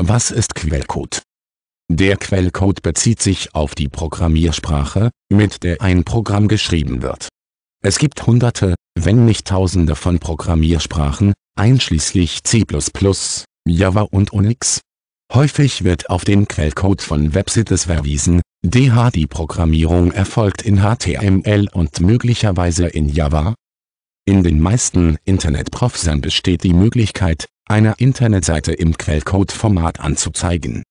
Was ist Quellcode? Der Quellcode bezieht sich auf die Programmiersprache, mit der ein Programm geschrieben wird. Es gibt hunderte, wenn nicht tausende von Programmiersprachen, einschließlich C++, Java und Unix. Häufig wird auf den Quellcode von Websites verwiesen, DH die Programmierung erfolgt in HTML und möglicherweise in Java. In den meisten Internetprofessern besteht die Möglichkeit, einer Internetseite im Quellcode-Format anzuzeigen.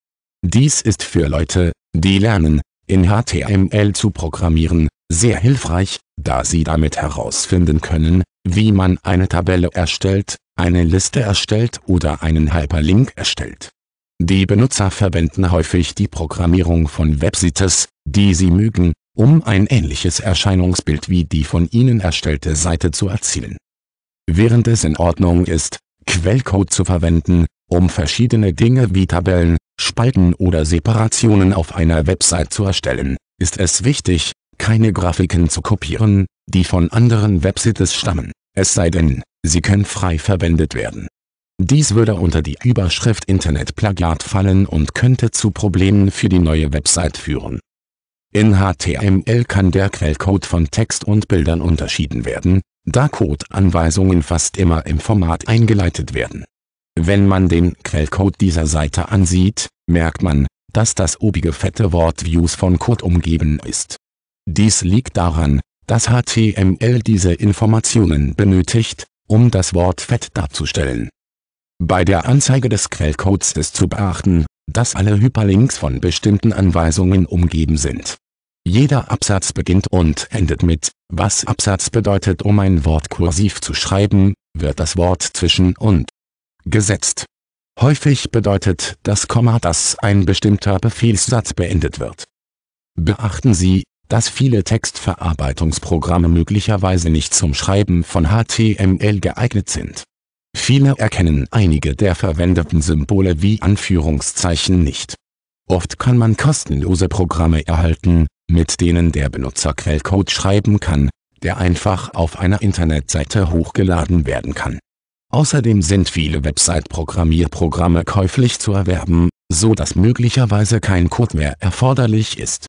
Dies ist für Leute, die lernen, in HTML zu programmieren, sehr hilfreich, da sie damit herausfinden können, wie man eine Tabelle erstellt, eine Liste erstellt oder einen Hyperlink erstellt. Die Benutzer verwenden häufig die Programmierung von Websites, die sie mögen, um ein ähnliches Erscheinungsbild wie die von ihnen erstellte Seite zu erzielen. Während es in Ordnung ist, Quellcode zu verwenden, um verschiedene Dinge wie Tabellen, Spalten oder Separationen auf einer Website zu erstellen, ist es wichtig, keine Grafiken zu kopieren, die von anderen Websites stammen, es sei denn, sie können frei verwendet werden. Dies würde unter die Überschrift Internetplagiat fallen und könnte zu Problemen für die neue Website führen. In HTML kann der Quellcode von Text und Bildern unterschieden werden, da Code-Anweisungen fast immer im Format eingeleitet werden. Wenn man den Quellcode dieser Seite ansieht, merkt man, dass das obige fette Wort Views von Code umgeben ist. Dies liegt daran, dass HTML diese Informationen benötigt, um das Wort fett darzustellen. Bei der Anzeige des Quellcodes ist zu beachten, dass alle Hyperlinks von bestimmten Anweisungen umgeben sind jeder Absatz beginnt und endet mit, was Absatz bedeutet. Um ein Wort kursiv zu schreiben, wird das Wort zwischen und gesetzt. Häufig bedeutet das Komma, dass ein bestimmter Befehlssatz beendet wird. Beachten Sie, dass viele Textverarbeitungsprogramme möglicherweise nicht zum Schreiben von HTML geeignet sind. Viele erkennen einige der verwendeten Symbole wie Anführungszeichen nicht. Oft kann man kostenlose Programme erhalten, mit denen der Benutzer Quellcode schreiben kann, der einfach auf einer Internetseite hochgeladen werden kann. Außerdem sind viele Website-Programmierprogramme käuflich zu erwerben, so dass möglicherweise kein Code mehr erforderlich ist